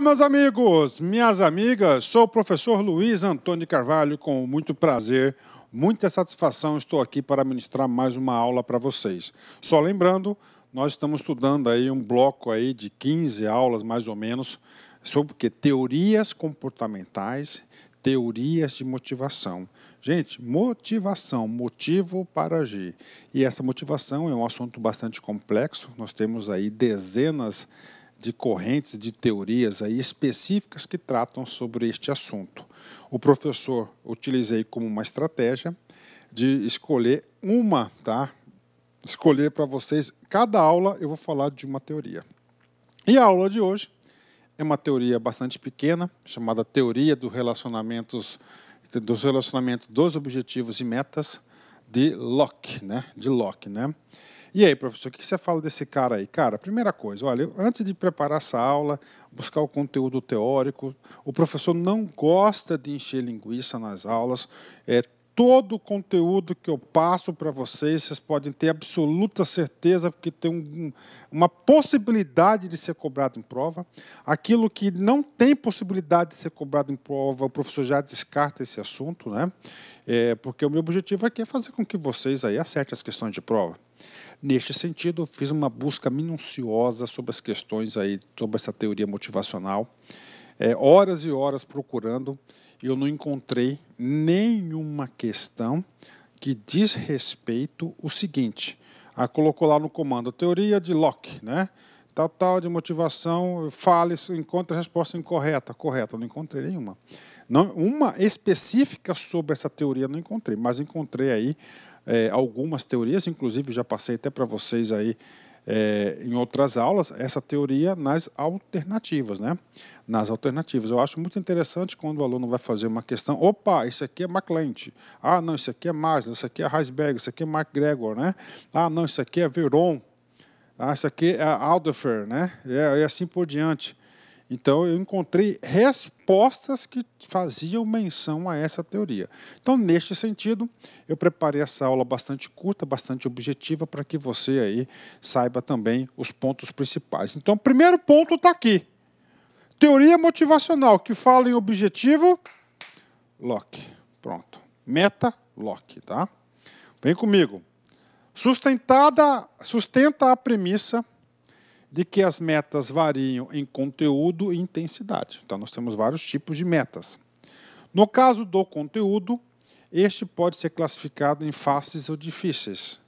Meus amigos, minhas amigas, sou o professor Luiz Antônio Carvalho, com muito prazer, muita satisfação, estou aqui para ministrar mais uma aula para vocês. Só lembrando, nós estamos estudando aí um bloco aí de 15 aulas mais ou menos sobre teorias comportamentais, teorias de motivação. Gente, motivação, motivo para agir. E essa motivação é um assunto bastante complexo. Nós temos aí dezenas de de correntes de teorias aí específicas que tratam sobre este assunto. O professor utilizei como uma estratégia de escolher uma, tá? Escolher para vocês cada aula eu vou falar de uma teoria. E a aula de hoje é uma teoria bastante pequena, chamada Teoria dos Relacionamentos dos relacionamentos dos objetivos e metas de Locke, né? De Locke, né? E aí, professor, o que você fala desse cara aí? Cara, primeira coisa, olha, antes de preparar essa aula, buscar o conteúdo teórico, o professor não gosta de encher linguiça nas aulas. É, todo o conteúdo que eu passo para vocês, vocês podem ter absoluta certeza, porque tem um, uma possibilidade de ser cobrado em prova. Aquilo que não tem possibilidade de ser cobrado em prova, o professor já descarta esse assunto, né? É, porque o meu objetivo aqui é fazer com que vocês aí acertem as questões de prova. Neste sentido, fiz uma busca minuciosa sobre as questões aí, sobre essa teoria motivacional, é, horas e horas procurando, e eu não encontrei nenhuma questão que diz respeito o seguinte. A ah, colocou lá no comando teoria de Locke, né? Tal, tal, de motivação, fale, encontre a resposta incorreta, correta, não encontrei nenhuma. Não, uma específica sobre essa teoria não encontrei, mas encontrei aí é, algumas teorias, inclusive já passei até para vocês aí é, em outras aulas, essa teoria nas alternativas, né? Nas alternativas. Eu acho muito interessante quando o aluno vai fazer uma questão, opa, isso aqui é McLent. Ah, não, isso aqui é Masner, isso aqui é Heisberg, isso aqui é McGregor, né? Ah, não, isso aqui é Veron. Ah, isso aqui é Alderfer, né? E, e assim por diante. Então eu encontrei respostas que faziam menção a essa teoria. Então, neste sentido, eu preparei essa aula bastante curta, bastante objetiva, para que você aí saiba também os pontos principais. Então, o primeiro ponto está aqui. Teoria motivacional, que fala em objetivo, Locke. Pronto. Meta, Locke, tá? Vem comigo. Sustentada, sustenta a premissa de que as metas variam em conteúdo e intensidade. Então, nós temos vários tipos de metas. No caso do conteúdo, este pode ser classificado em fáceis ou difíceis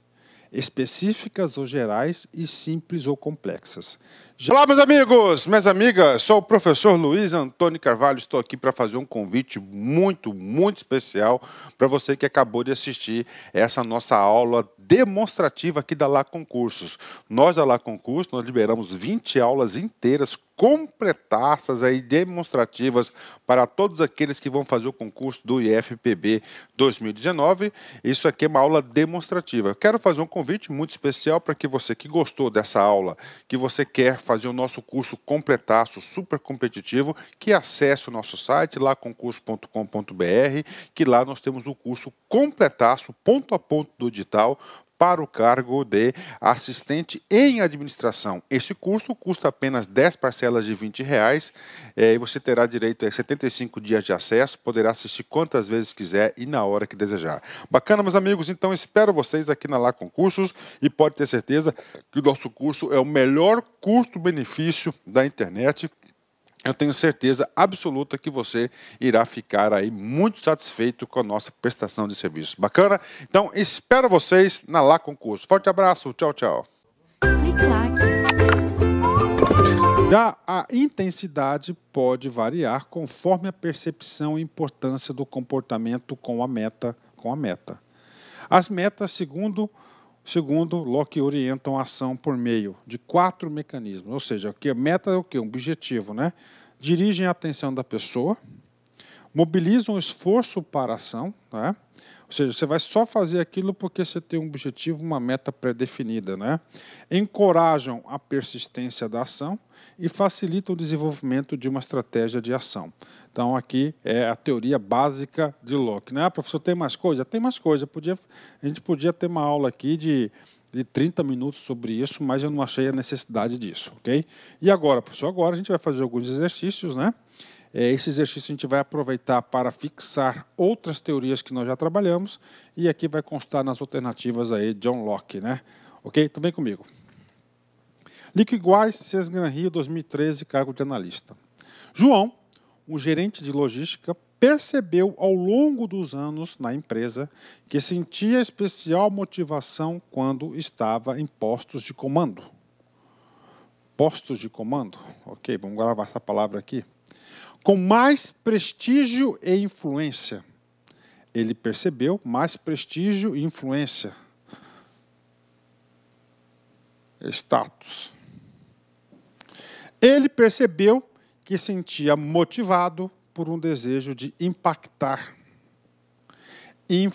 específicas ou gerais e simples ou complexas. Já... Olá, meus amigos, minhas amigas, sou o professor Luiz Antônio Carvalho, estou aqui para fazer um convite muito, muito especial para você que acabou de assistir essa nossa aula demonstrativa aqui da Lá Concursos. Nós da Lá Concursos, nós liberamos 20 aulas inteiras completaças aí demonstrativas para todos aqueles que vão fazer o concurso do IFPB 2019. Isso aqui é uma aula demonstrativa. Eu quero fazer um convite muito especial para que você que gostou dessa aula, que você quer fazer o nosso curso completaço, super competitivo, que acesse o nosso site lá concurso.com.br, que lá nós temos o curso completaço ponto a ponto do digital para o cargo de assistente em administração. Esse curso custa apenas 10 parcelas de 20 reais é, e você terá direito a 75 dias de acesso, poderá assistir quantas vezes quiser e na hora que desejar. Bacana, meus amigos? Então espero vocês aqui na Lá Concursos e pode ter certeza que o nosso curso é o melhor custo-benefício da internet eu tenho certeza absoluta que você irá ficar aí muito satisfeito com a nossa prestação de serviço. Bacana? Então, espero vocês na Lá Concurso. Forte abraço, tchau, tchau. Já a intensidade pode variar conforme a percepção e importância do comportamento com a meta, com a meta. As metas, segundo Segundo, Locke orientam a ação por meio de quatro mecanismos, ou seja, que a é meta é o que? Um objetivo, né? Dirigem a atenção da pessoa, mobiliza um esforço para a ação, né? ou seja, você vai só fazer aquilo porque você tem um objetivo, uma meta pré-definida. Né? Encorajam a persistência da ação e facilitam o desenvolvimento de uma estratégia de ação. Então, aqui é a teoria básica de Locke. Né? Ah, professor, tem mais coisa? Tem mais coisa. Podia, a gente podia ter uma aula aqui de de 30 minutos sobre isso, mas eu não achei a necessidade disso, ok? E agora, professor, agora a gente vai fazer alguns exercícios, né? É, esse exercício a gente vai aproveitar para fixar outras teorias que nós já trabalhamos e aqui vai constar nas alternativas aí John Locke, né? Ok? Então vem comigo. Lico Iguais, Sesgran Rio, 2013, cargo de analista. João, um gerente de logística, percebeu ao longo dos anos na empresa que sentia especial motivação quando estava em postos de comando. Postos de comando? Ok, vamos gravar essa palavra aqui com mais prestígio e influência. Ele percebeu mais prestígio e influência. Status. Ele percebeu que sentia motivado por um desejo de impactar e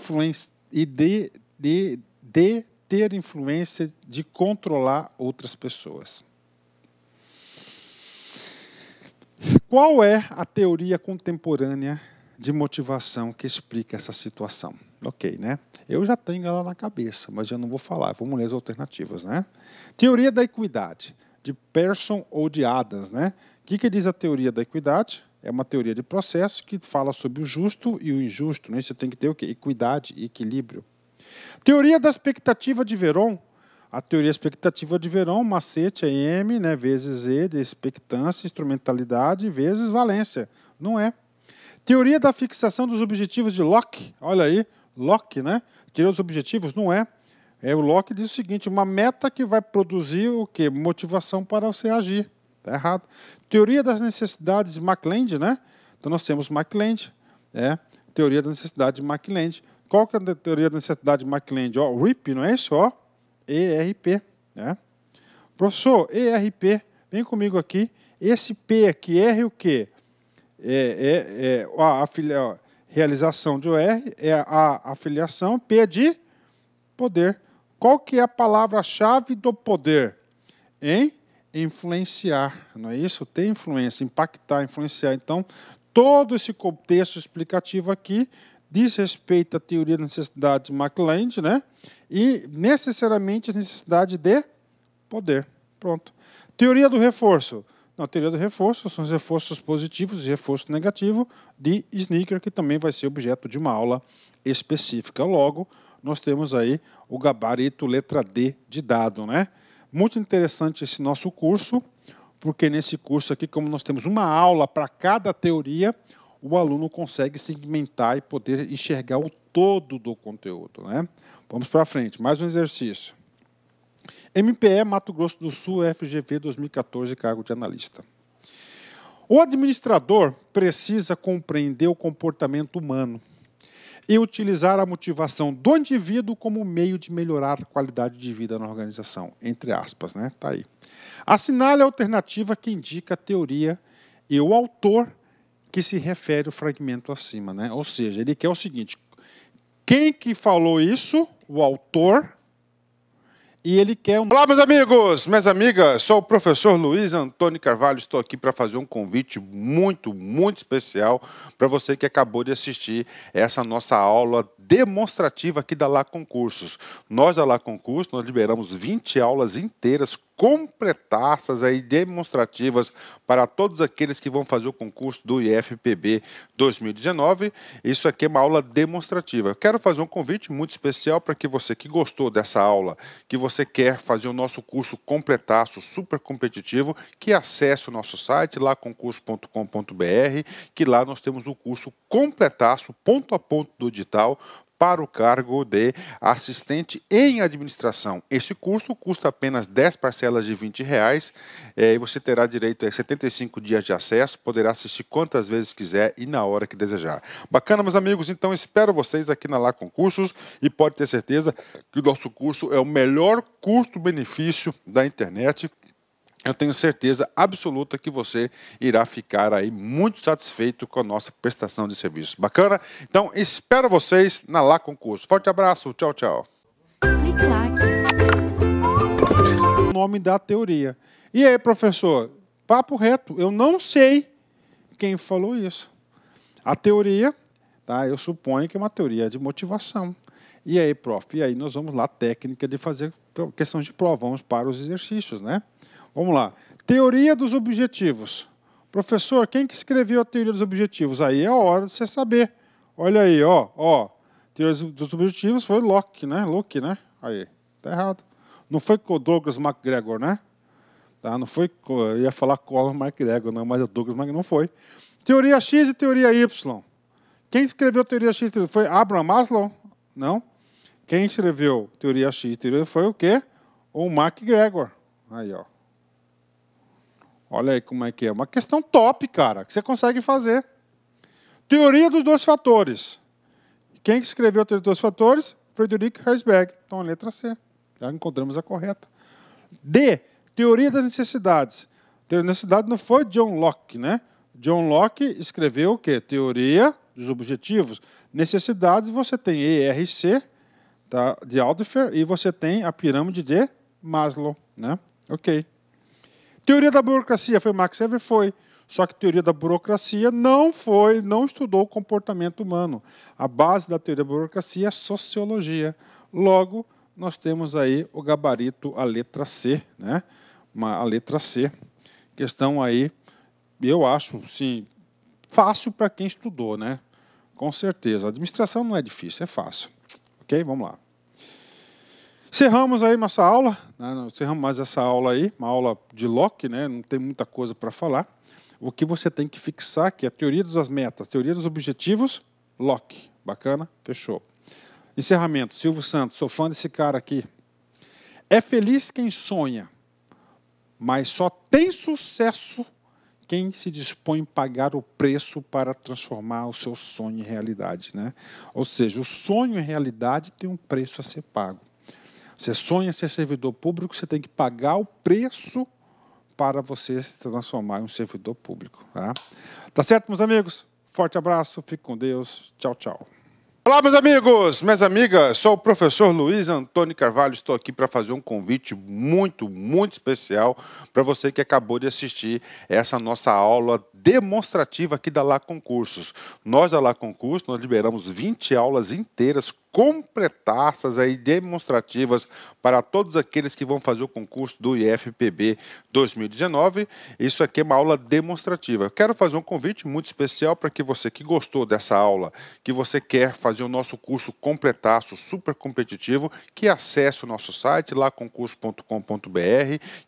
de, de, de ter influência de controlar outras pessoas. Qual é a teoria contemporânea de motivação que explica essa situação? Ok, né? Eu já tenho ela na cabeça, mas eu não vou falar. Vamos ler as alternativas, né? Teoria da equidade, de Pearson ou de Adams, né? O que, que diz a teoria da equidade? É uma teoria de processo que fala sobre o justo e o injusto, né? Você tem que ter o quê? Equidade e equilíbrio. Teoria da expectativa de Veron, a teoria expectativa de verão, macete é M, né, vezes E, de expectância, instrumentalidade, vezes valência. Não é. Teoria da fixação dos objetivos de Locke. Olha aí, Locke, né? Teoria dos objetivos, não é. É o Locke diz o seguinte, uma meta que vai produzir o quê? Motivação para você agir. Está errado. Teoria das necessidades de MacLand, né? Então nós temos MacLand, é, teoria da necessidade de MacLand. Qual que é a teoria da necessidade de MacLand? Ó, RIP, não é isso? Ó, ERP. Né? Professor, ERP, vem comigo aqui. Esse P aqui, R o quê? É, é, é a, a, realização de OR é a afiliação, P é de poder. Qual que é a palavra-chave do poder? Em influenciar, não é isso? Ter influência, impactar, influenciar. Então, todo esse contexto explicativo aqui diz respeito à teoria da necessidade de McLand, né? E necessariamente a necessidade de poder. Pronto. Teoria do reforço. Na teoria do reforço, são os reforços positivos e reforço negativo de Sneaker, que também vai ser objeto de uma aula específica. Logo, nós temos aí o gabarito letra D de dado, né? Muito interessante esse nosso curso, porque nesse curso aqui, como nós temos uma aula para cada teoria, o aluno consegue segmentar e poder enxergar o todo do conteúdo. Né? Vamos para frente, mais um exercício. MPE Mato Grosso do Sul, FGV 2014, cargo de analista. O administrador precisa compreender o comportamento humano e utilizar a motivação do indivíduo como meio de melhorar a qualidade de vida na organização, entre aspas, né? Tá aí. Assinale a alternativa que indica a teoria e o autor que se refere o fragmento acima. Né? Ou seja, ele quer o seguinte: quem que falou isso? O autor. E ele quer um. Olá, meus amigos, minhas amigas, sou o professor Luiz Antônio Carvalho. Estou aqui para fazer um convite muito, muito especial para você que acabou de assistir essa nossa aula demonstrativa aqui da Lá Concursos. Nós, da Lá Concursos, nós liberamos 20 aulas inteiras completaças aí demonstrativas para todos aqueles que vão fazer o concurso do IFPB 2019. Isso aqui é uma aula demonstrativa. Eu quero fazer um convite muito especial para que você que gostou dessa aula, que você quer fazer o nosso curso completaço super competitivo, que acesse o nosso site lá concurso.com.br, que lá nós temos o curso completaço ponto a ponto do digital para o cargo de assistente em administração. Esse curso custa apenas 10 parcelas de 20 reais é, e você terá direito a 75 dias de acesso, poderá assistir quantas vezes quiser e na hora que desejar. Bacana, meus amigos, então espero vocês aqui na Lá Concursos e pode ter certeza que o nosso curso é o melhor custo-benefício da internet eu tenho certeza absoluta que você irá ficar aí muito satisfeito com a nossa prestação de serviço. Bacana? Então, espero vocês na Lá Concurso. Forte abraço, tchau, tchau. O nome da teoria. E aí, professor? Papo reto, eu não sei quem falou isso. A teoria, tá? Eu suponho que é uma teoria de motivação. E aí, prof, e aí nós vamos lá, técnica de fazer questão de prova, vamos para os exercícios, né? Vamos lá. Teoria dos objetivos. Professor, quem que escreveu a teoria dos objetivos? Aí é a hora de você saber. Olha aí, ó, ó. Teoria dos objetivos foi Locke, né? Locke, né? Aí, tá errado. Não foi com o Douglas MacGregor, né? Tá, não foi, eu ia falar Colin MacGregor, não, mas o é Douglas MacGregor não foi. Teoria X e teoria Y. Quem escreveu teoria X foi Abraham Maslow? Não. Quem escreveu teoria X e teoria foi o quê? O MacGregor. Aí, ó. Olha aí como é que é. Uma questão top, cara, que você consegue fazer. Teoria dos dois fatores. Quem escreveu a teoria dos dois fatores? Frederico Heisberg. Então, a letra C. Já encontramos a correta. D. Teoria das necessidades. Teoria da necessidade não foi John Locke, né? John Locke escreveu o quê? Teoria dos objetivos. Necessidades, você tem ERC, tá? de Aldifer, e você tem a pirâmide de Maslow, né? Ok. Teoria da burocracia foi Max Weber? Foi. Só que teoria da burocracia não foi, não estudou o comportamento humano. A base da teoria da burocracia é sociologia. Logo, nós temos aí o gabarito, a letra C, né? Uma, a letra C. Questão aí, eu acho, sim, fácil para quem estudou, né? Com certeza. A administração não é difícil, é fácil. Ok? Vamos lá. Cerramos aí nossa aula, né? cerramos mais essa aula aí, uma aula de Locke, né? não tem muita coisa para falar. O que você tem que fixar que é a teoria das metas, teoria dos objetivos, Locke. Bacana? Fechou. Encerramento. Silvio Santos, sou fã desse cara aqui. É feliz quem sonha, mas só tem sucesso quem se dispõe a pagar o preço para transformar o seu sonho em realidade. Né? Ou seja, o sonho em realidade tem um preço a ser pago. Você sonha ser servidor público, você tem que pagar o preço para você se transformar em um servidor público. Tá, tá certo, meus amigos? Forte abraço, fique com Deus. Tchau, tchau. Olá, meus amigos, minhas amigas, sou o professor Luiz Antônio Carvalho. Estou aqui para fazer um convite muito, muito especial para você que acabou de assistir essa nossa aula demonstrativa aqui da Lá Concursos. Nós da Lá Concursos, nós liberamos 20 aulas inteiras completaças aí demonstrativas para todos aqueles que vão fazer o concurso do IFPB 2019. Isso aqui é uma aula demonstrativa. Eu quero fazer um convite muito especial para que você que gostou dessa aula, que você quer fazer o nosso curso completaço, super competitivo, que acesse o nosso site lá concurso.com.br,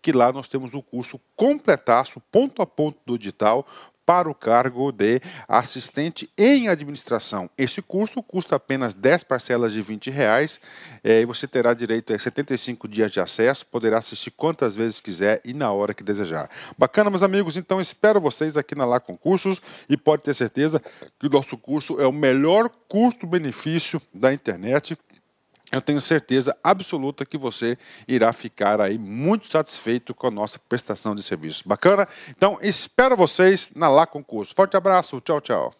que lá nós temos o curso completaço ponto a ponto do digital para o cargo de assistente em administração. Esse curso custa apenas 10 parcelas de 20 reais é, e você terá direito a 75 dias de acesso, poderá assistir quantas vezes quiser e na hora que desejar. Bacana, meus amigos? Então espero vocês aqui na Lá Concursos e pode ter certeza que o nosso curso é o melhor custo-benefício da internet eu tenho certeza absoluta que você irá ficar aí muito satisfeito com a nossa prestação de serviço. Bacana? Então, espero vocês na Lá Concurso. Forte abraço, tchau, tchau.